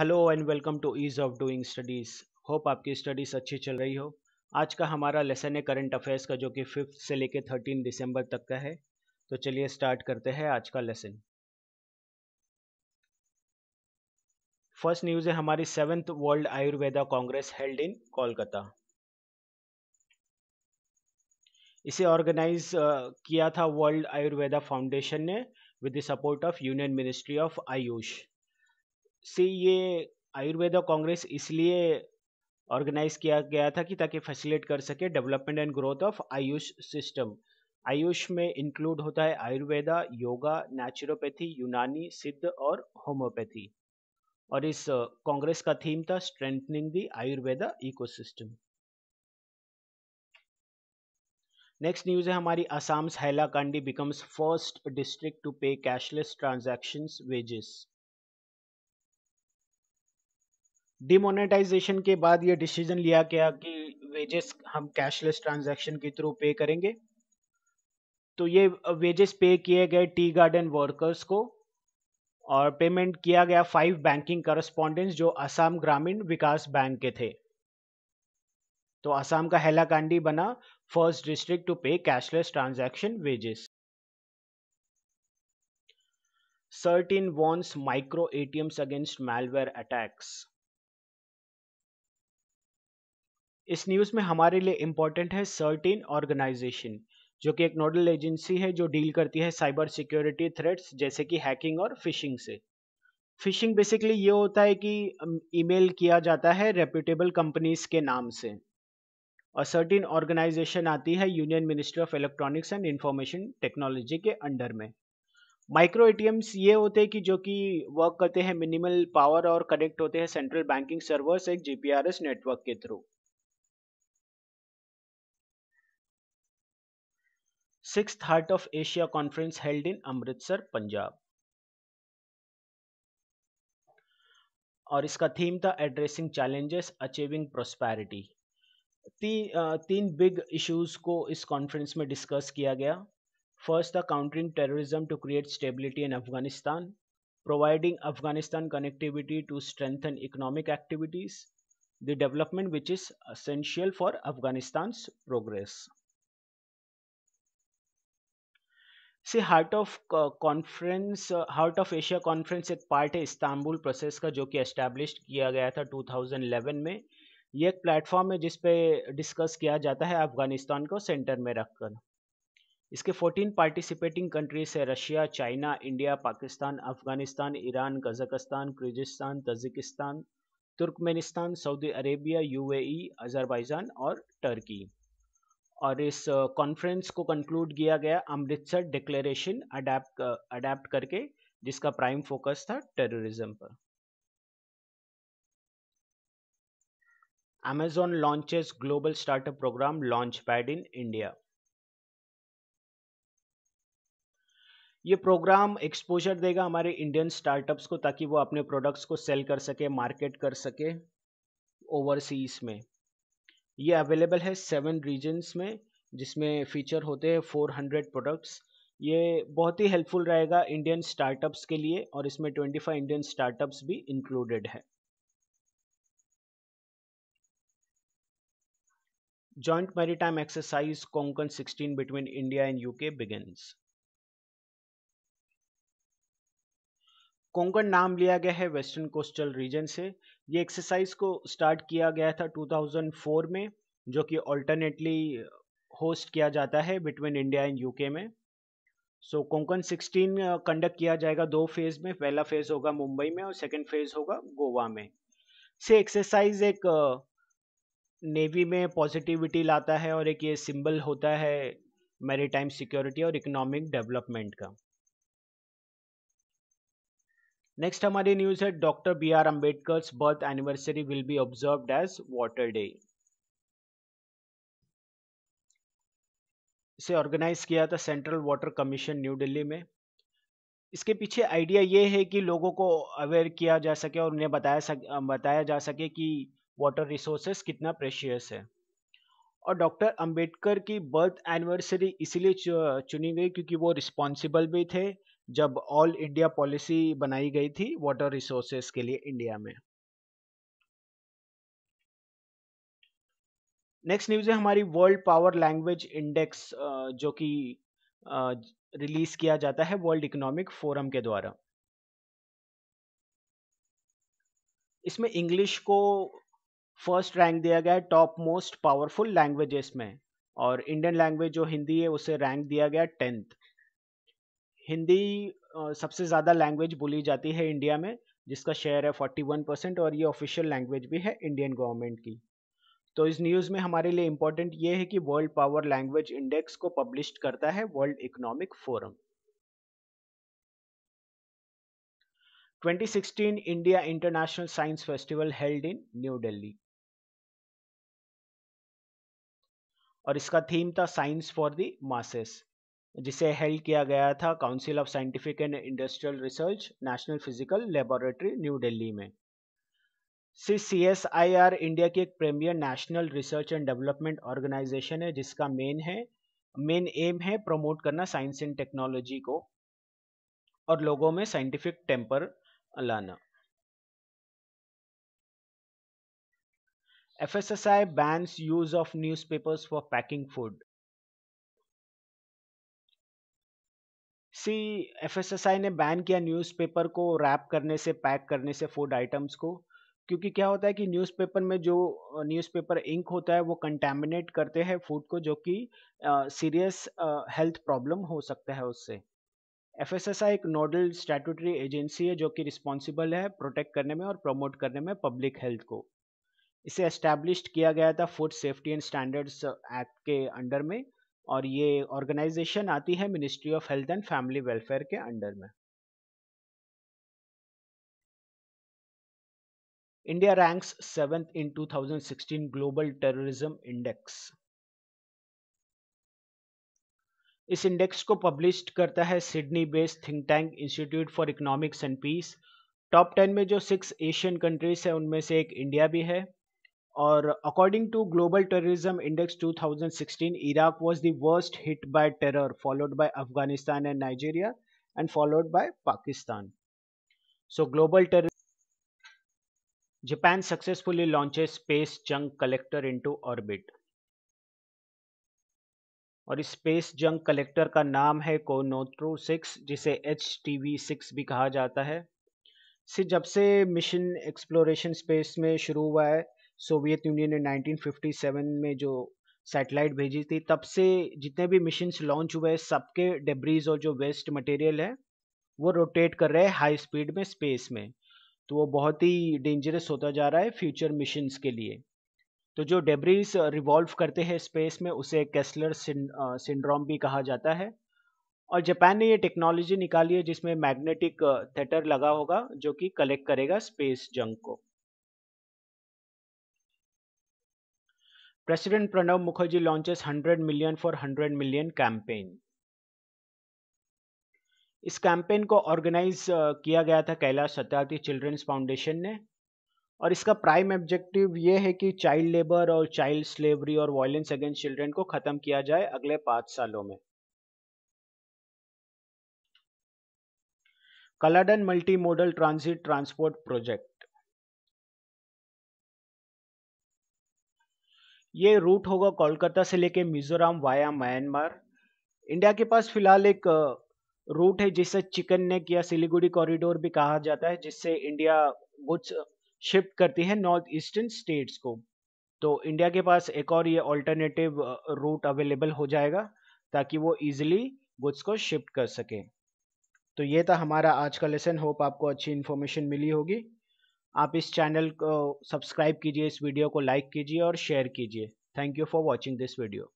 Hello and welcome to ease of doing studies hope आपकी studies अच्छी चल रही हो आज का हमारा लेसन है करंट अफेयर्स का जो कि फिफ्थ से लेकर थर्टीन दिसंबर तक का है तो चलिए स्टार्ट करते हैं आज का लेसन फर्स्ट न्यूज़ है हमारी seventh world Ayurveda congress held in Kolkata इसे ऑर्गेनाइज किया था वर्ल्ड आयुर्वेदा फाउंडेशन ने with the support of union ministry of AYUSH से ये आयुर्वेदा कांग्रेस इसलिए ऑर्गेनाइज किया गया था कि ताकि फैसिलेट कर सके development and growth of AYUSH system AYUSH में इंक्लूड होता है आयुर्वेदा योगा नेचुरोपैथी यूनानी सिद्ध और होम्योपैथी और इस कांग्रेस का थीम था strengthening the Ayurveda ecosystem next news है हमारी Assam Hailakandi becomes first district to pay cashless transaction wages demonetisation के बाद ये डिसीजन लिया गया कि वेजेस हम कैशलेस ट्रांजैक्शन के थ्रू पे करेंगे तो ये वेजेस पे किए गए टी गार्डन वर्कर्स को और पेमेंट किया गया फाइव बैंकिंग करस्पॉन्डेंट्स जो असम ग्रामीण विकास बैंक के थे तो असम का हेलाकांडी बना first district to pay cashless transaction wages CERT In warns micro ATMs against malware attacks इस न्यूज़ में हमारे लिए इम्पोर्टेंट है सर्टिन ऑर्गेनाइजेशन जो कि एक नोडल एजेंसी है जो डील करती है साइबर सिक्योरिटी थ्रेट्स जैसे कि हैकिंग और फिशिंग से फिशिंग बेसिकली ये होता है कि ईमेल किया जाता है रेप्यूटेबल कंपनीज के नाम से और सर्टिन ऑर्गेनाइजेशन आती है union ministry of electronics and information technology के अंडर में माइक्रो एटीएम्स ये होते हैं कि जो कि वर्क करते हैं मिनिमल पावर और कनेक्ट होते हैं सेंट्रल बैंकिंग सर्वर्स एक जीपीआरएस नेटवर्क के through six heart of Asia conference held in Amritsar Punjab और इसका थीम था एड्रेसिंग चैलेंजेस अचीविंग प्रोस्पैरिटी तीन बिग इश्यूज को इस कॉन्फ्रेंस में डिस्कस किया गया फर्स्ट था countering terrorism to create stability in Afghanistan providing Afghanistan connectivity to strengthen economic activities the development which is essential for Afghanistan progress से heart of conference heart of Asia conference एक part है Istanbul process का जो कि establish किया गया था 2011 में ये एक प्लेटफॉर्म है जिस पे डिस्कस किया जाता है अफगानिस्तान को सेंटर में रखकर इसके 14 पार्टिसिपेटिंग कंट्रीज है Russia China India Pakistan Afghanistan Iran Kazakhstan Kyrgyzstan Tajikistan Turkmenistan Saudi Arabia UAE Azerbaijan और टर्की और इस कॉन्फ्रेंस को कंक्लूड किया गया अमृतसर डिक्लेरेशन अडेप्ट अडेप्ट करके जिसका प्राइम फोकस था टेररिज्म पर Amazon launches global startup program Launchpad in India. ये प्रोग्राम एक्सपोजर देगा हमारे इंडियन स्टार्टअप्स को ताकि वो अपने प्रोडक्ट्स को सेल कर सके मार्केट कर सके ओवरसीज में ये अवेलेबल है सेवन रीजन्स में जिसमें फीचर होते हैं फोर हंड्रेड प्रोडक्ट्स ये बहुत ही हेल्पफुल रहेगा इंडियन स्टार्टअप्स के लिए और इसमें ट्वेंटी फाइव इंडियन स्टार्टअप्स भी इंक्लूडेड है maritime exercise Konkan sixteen between India and UK begins Konkan नाम लिया गया है वेस्टर्न कोस्टल रीजन से ये एक्सरसाइज को स्टार्ट किया गया था 2004 में जो कि ऑल्टरनेटली होस्ट किया जाता है बिटवीन इंडिया एंड यूके में so so, Konkan 16 conduct uh, किया जाएगा दो फेज में पहला फेज होगा मुंबई में और सेकेंड फेज होगा गोवा में से एक्सरसाइज एक नेवी uh, में पॉजिटिविटी लाता है और एक ये सिंबल होता है मेरी सिक्योरिटी और इकोनॉमिक डेवलपमेंट का नेक्स्ट हमारी न्यूज़ है doctor B R Ambedkar birth anniversary will be observe as water day इसे ऑर्गेनाइज किया था central water commission New Delhi में इसके पीछे आइडिया ये है कि लोगों को अवेयर किया जा सके और उन्हें बताया सक बताया जा सके कि वाटर रिसोर्सेस कितना प्रेशियस है और डॉक्टर अंबेडकर की बर्थ एनिवर्सरी इसीलिए चुनी गई क्योंकि वो रिस्पॉन्सिबल भी थे जब ऑल इंडिया पॉलिसी बनाई गई थी वाटर रिसोर्सेस के लिए इंडिया में नेक्स्ट न्यूज है हमारी वर्ल्ड पावर लैंग्वेज इंडेक्स जो कि रिलीज किया जाता है वर्ल्ड इकोनॉमिक फोरम के द्वारा इसमें इंग्लिश को फर्स्ट रैंक दिया गया है टॉप मोस्ट पावरफुल लैंग्वेजेस में और इंडियन लैंग्वेज जो हिंदी है उसे रैंक दिया गया टेंथ हिंदी सबसे ज़्यादा लैंग्वेज बोली जाती है इंडिया में जिसका शेयर है 41 परसेंट और ये ऑफिशियल लैंग्वेज भी है इंडियन गवर्नमेंट की तो इस न्यूज़ में हमारे लिए इम्पोर्टेंट ये है कि वर्ल्ड पावर लैंग्वेज इंडेक्स को पब्लिश करता है world economic forum 2016 India international science festival held in New Delhi और इसका थीम था साइंस फॉर द मासेस जिसे हेल्ड किया गया था council of scientific and industrial research national physical laboratory New Delhi में C S I R India की एक premier national research and development organisation है जिसका मेन है मेन एम है प्रमोट करना साइंस एंड टेक्नोलॉजी को और लोगों में साइंटिफिक टेम्पर लाना FSSI bans use of newspapers for packing food. C F ने बैन किया न्यूज़पेपर को रैप करने से पैक करने से फूड आइटम्स को क्योंकि क्या होता है कि न्यूज़पेपर में जो न्यूज़पेपर इंक होता है वो कंटेमिनेट करते हैं फूड को जो कि सीरियस हेल्थ प्रॉब्लम हो सकता है उससे एफ एक नोडल स्टैटूटरी एजेंसी है जो कि रिस्पॉन्सिबल है प्रोटेक्ट करने में और प्रमोट करने में पब्लिक हेल्थ को इसे एस्टैब्लिश किया गया था food safety and standards act के अंडर में और ये ऑर्गेनाइजेशन आती है ministry of health and family welfare के अंडर में India ranks seventh in 2016 global terrorism index इस इंडेक्स को पब्लिश करता है Sydney based think tank institute for economics and peace top ten में जो सिक्स एशियन कंट्रीज है उनमें से एक इंडिया भी है और according to global terrorism index 2016 Iraq was the worst hit by terror followed by Afghanistan and Nigeria and followed by Pakistan so global terror Japan successfully launched space junk collector into orbit और इस space junk collector का नाम है Kounotori six जिसे H T V six भी कहा जाता है से जब से मिशन एक्सप्लोरेशन स्पेस में शुरू हुआ है सोवियत यूनियन ने 1957 में जो सैटेलाइट भेजी थी तब से जितने भी मिशन लॉन्च हुए हैं सबके डेब्रीज और जो वेस्ट मटेरियल है वो रोटेट कर रहे हैं हाई स्पीड में स्पेस में तो वो बहुत ही डेंजरस होता जा रहा है फ्यूचर मिशन के लिए तो जो डेब्रीज रिवॉल्व करते हैं स्पेस में उसे कैसलर सिंड्रोम भी कहा जाता है और जापान ने ये टेक्नोलॉजी निकाली है जिसमें मैग्नेटिक थेटर लगा होगा जो कि कलेक्ट करेगा स्पेस जंक को President Pranav Mukherjee launches 100 million for 100 million campaign इस कैंपेन को ऑर्गेनाइज किया गया था कैलाश सत्यार्थी चिल्ड्रंस फाउंडेशन ने और इसका प्राइम ऑब्जेक्टिव ये है कि चाइल्ड लेबर और चाइल्ड स्लेवरी और वायलेंस अगेंस्ट चिल्ड्रन को ख़त्म किया जाए अगले पांच सालों में Kaladan multi modal transit transport project ये रूट होगा कोलकाता से लेके मिजोरम वाया म्यांमार इंडिया के पास फिलहाल एक रूट है जिसे चिकन नेक या सिलीगुड़ी कॉरिडोर भी कहा जाता है जिससे इंडिया गुड्स शिफ्ट करती है नॉर्थ ईस्टर्न स्टेट्स को तो इंडिया के पास एक और ये ऑल्टरनेटिव रूट अवेलेबल हो जाएगा ताकि वो इजिली गुड्स को शिफ्ट कर सके तो ये था हमारा आज का लेसन होप आपको अच्छी इन्फॉर्मेशन मिली होगी आप इस चैनल को सब्सक्राइब कीजिए इस वीडियो को लाइक कीजिए और शेयर कीजिए thank you for watching this video